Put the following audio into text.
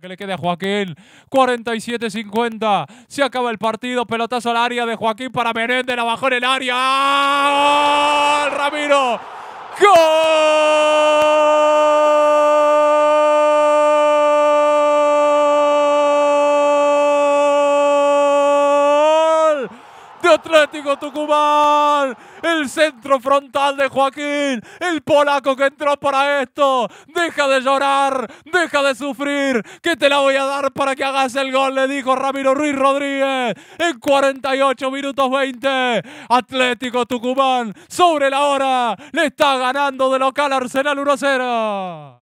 Que le quede a Joaquín. 47-50. Se acaba el partido. Pelotazo al área de Joaquín para Menéndez. La en el área. ¡Ah! ¡Ramiro! ¡Gol! Atlético Tucumán. El centro frontal de Joaquín. El polaco que entró para esto. Deja de llorar. Deja de sufrir. Que te la voy a dar para que hagas el gol, le dijo Ramiro Ruiz Rodríguez. En 48 minutos 20. Atlético Tucumán sobre la hora. Le está ganando de local Arsenal 1-0.